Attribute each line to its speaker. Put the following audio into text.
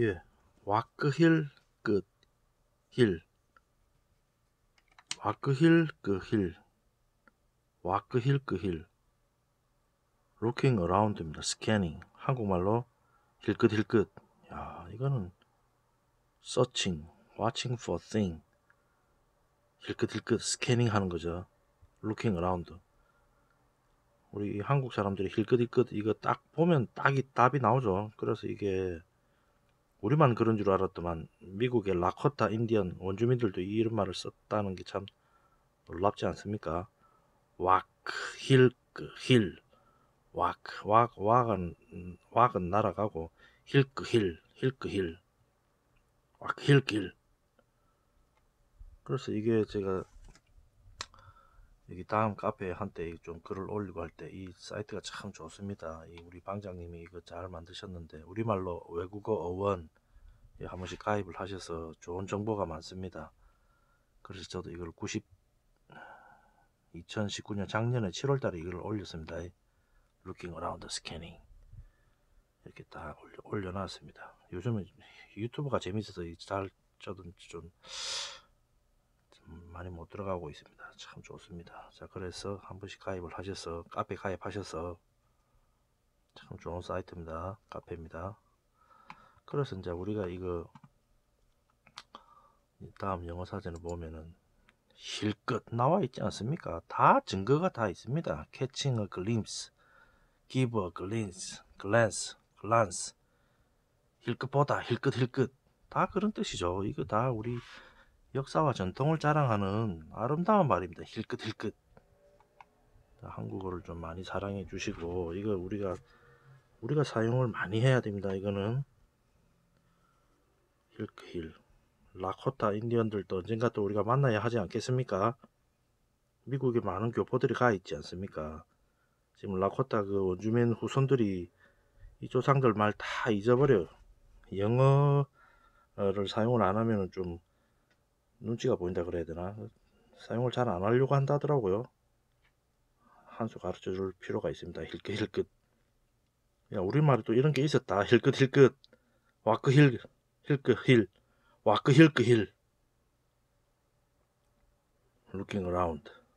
Speaker 1: 예, 와크힐 끝 힐. 와크힐 끝 그 힐. 와크힐 끝 그 힐. 로킹 어라운드입니다. 스캐닝. 한국말로 힐끝힐끝 야, 이거는 서칭, watching for thing. 힐끝 힐끗 스캐닝 하는 거죠. looking around. 우리 한국 사람들이 힐끗 힐끗 이거 딱 보면 딱이 답이 나오죠. 그래서 이게 우리만 그런 줄 알았더만 미국의 라코타 인디언 원주민들도 이 이름말을 썼다는 게 참 놀랍지 않습니까? 왁힐 그, 힐 왁, 왁, 왁은, 왁은 날아가고 힐크 힐, 힐크 그, 힐 왁힐 그, 힐 그래서 이게 제가 여기 다음 카페에 한때 좀 글을 올리고 할 때 이 사이트가 참 좋습니다. 이 우리 방장님이 이거 잘 만드셨는데 우리말로 외국어 어원 예, 한 번씩 가입을 하셔서 좋은 정보가 많습니다. 그래서 저도 이걸 90 2019년 작년에 7월 달에 이걸 올렸습니다. Looking around the scanning 이렇게 다 올려, 올려놨습니다. 요즘은 유튜브가 재밌어서 잘 저도 좀 많이 못 들어가고 있습니다. 참 좋습니다. 자 그래서 한 번씩 가입을 하셔서 카페 가입하셔서 참 좋은 사이트입니다. 카페입니다. 그래서 이제 우리가 이거 다음 영어 사전을 보면은 실컷 나와 있지 않습니까? 다 증거가 다 있습니다. Catching a glimpse, give a glance, glance, glance. 힐끗 보다, 힐끗 힐끗. 다 그런 뜻이죠. 이거 다 우리 역사와 전통을 자랑하는 아름다운 말입니다. 힐끗힐끗. 한국어를 좀 많이 사랑해 주시고 이거 우리가 우리가 사용을 많이 해야 됩니다. 이거는 힐크힐 라코타 인디언들도 언젠가 또 우리가 만나야 하지 않겠습니까? 미국에 많은 교포들이 가 있지 않습니까? 지금 라코타 그 원주민 후손들이 이 조상들 말 다 잊어버려요. 영어를 사용을 안 하면 좀 눈치가 보인다 그래야 되나 사용을 잘 안 하려고 한다더라고요 하한수 가르쳐 줄 필요가 있습니다 힐끗 힐끗 야 우리말에 또 이런 게 있었다 힐끗 힐끗 와크 힐 힐끗 힐 와크 힐끗 힐 루킹 o k i n